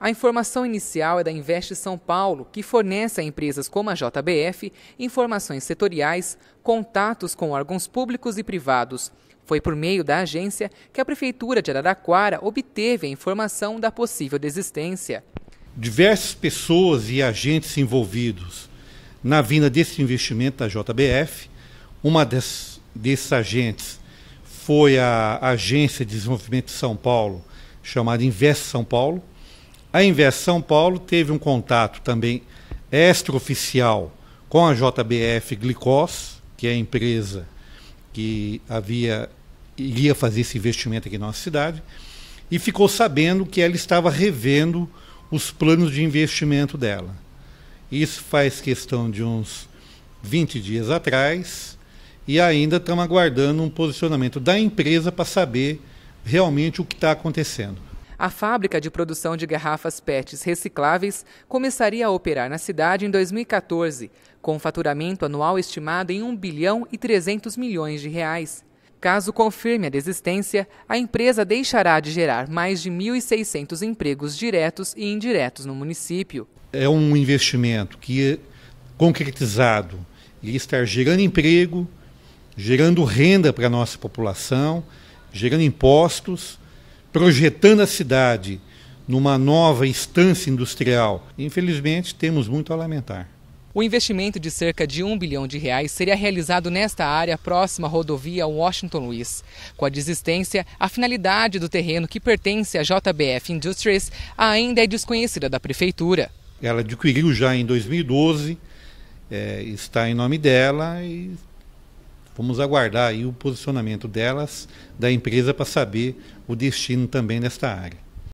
A informação inicial é da Invest São Paulo, que fornece a empresas como a JBF informações setoriais, contatos com órgãos públicos e privados. Foi por meio da agência que a Prefeitura de Araraquara obteve a informação da possível desistência. Diversas pessoas e agentes envolvidos na vinda desse investimento da JBF. Uma des, desses agentes foi a Agência de Desenvolvimento de São Paulo, chamada Invest São Paulo, a Invest São Paulo teve um contato também extraoficial com a JBF Glicós, que é a empresa que havia iria fazer esse investimento aqui na nossa cidade, e ficou sabendo que ela estava revendo os planos de investimento dela. Isso faz questão de uns 20 dias atrás e ainda estamos aguardando um posicionamento da empresa para saber realmente o que está acontecendo. A fábrica de produção de garrafas PETs recicláveis começaria a operar na cidade em 2014, com faturamento anual estimado em 1 bilhão e 300 milhões de reais. Caso confirme a desistência, a empresa deixará de gerar mais de 1.600 empregos diretos e indiretos no município. É um investimento que, é concretizado, iria estar gerando emprego, gerando renda para a nossa população, gerando impostos projetando a cidade numa nova instância industrial. Infelizmente, temos muito a lamentar. O investimento de cerca de um bilhão de reais seria realizado nesta área próxima à rodovia Washington Luiz. Com a desistência, a finalidade do terreno que pertence à JBF Industries ainda é desconhecida da prefeitura. Ela adquiriu já em 2012, é, eh, está em nome dela e Vamos aguardar aí o posicionamento delas, da empresa, para saber o destino também desta área.